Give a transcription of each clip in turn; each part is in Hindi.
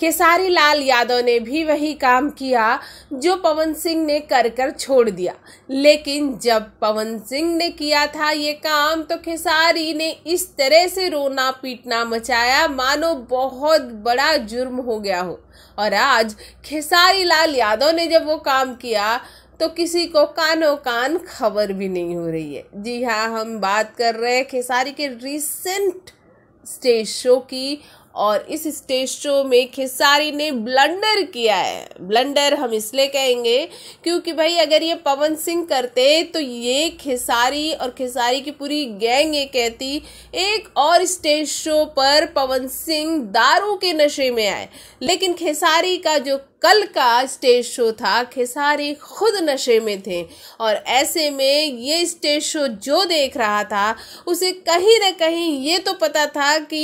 खेसारी लाल यादव ने भी वही काम किया जो पवन सिंह ने कर कर छोड़ दिया लेकिन जब पवन सिंह ने किया था ये काम तो खेसारी ने इस तरह से रोना पीटना मचाया मानो बहुत बड़ा जुर्म हो गया हो और आज खेसारी लाल यादव ने जब वो काम किया तो किसी को कानो कान खबर भी नहीं हो रही है जी हाँ हम बात कर रहे हैं खेसारी के रिसेंट स्टेज शो की और इस स्टेज शो में खेसारी ने ब्लंडर किया है ब्लंडर हम इसलिए कहेंगे क्योंकि भाई अगर ये पवन सिंह करते तो ये खेसारी और खेसारी की पूरी गैंग ये कहती एक और स्टेज शो पर पवन सिंह दारू के नशे में आए लेकिन खेसारी का जो कल का स्टेज शो था खेसारी खुद नशे में थे और ऐसे में ये स्टेज शो जो देख रहा था उसे कहीं ना कहीं ये तो पता था कि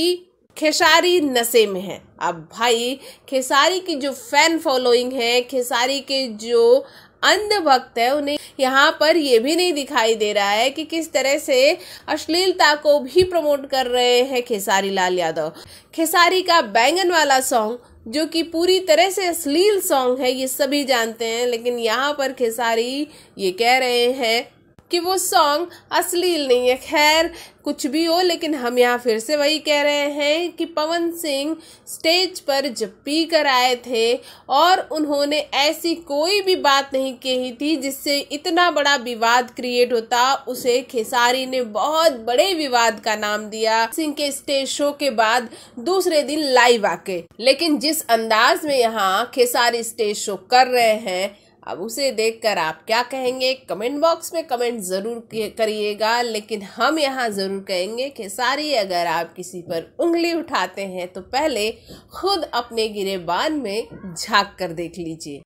खेसारी नशे में है अब भाई खेसारी की जो फैन फॉलोइंग है खेसारी के जो अंधभक्त है उन्हें यहाँ पर ये भी नहीं दिखाई दे रहा है कि किस तरह से अश्लीलता को भी प्रमोट कर रहे हैं खेसारी लाल यादव खेसारी का बैंगन वाला सॉन्ग जो कि पूरी तरह से अश्लील सॉन्ग है ये सभी जानते हैं लेकिन यहाँ पर खेसारी ये कह रहे हैं कि वो सॉन्ग अश्लील नहीं है खैर कुछ भी हो लेकिन हम यहाँ फिर से वही कह रहे हैं कि पवन सिंह स्टेज पर जब पी कर आए थे और उन्होंने ऐसी कोई भी बात नहीं कही थी जिससे इतना बड़ा विवाद क्रिएट होता उसे खेसारी ने बहुत बड़े विवाद का नाम दिया सिंह के स्टेज शो के बाद दूसरे दिन लाइव आके लेकिन जिस अंदाज में यहाँ खेसारी स्टेज शो कर रहे हैं अब उसे देखकर आप क्या कहेंगे कमेंट बॉक्स में कमेंट ज़रूर करिएगा लेकिन हम यहाँ ज़रूर कहेंगे कि सारी अगर आप किसी पर उंगली उठाते हैं तो पहले खुद अपने गिरेबान में झांक कर देख लीजिए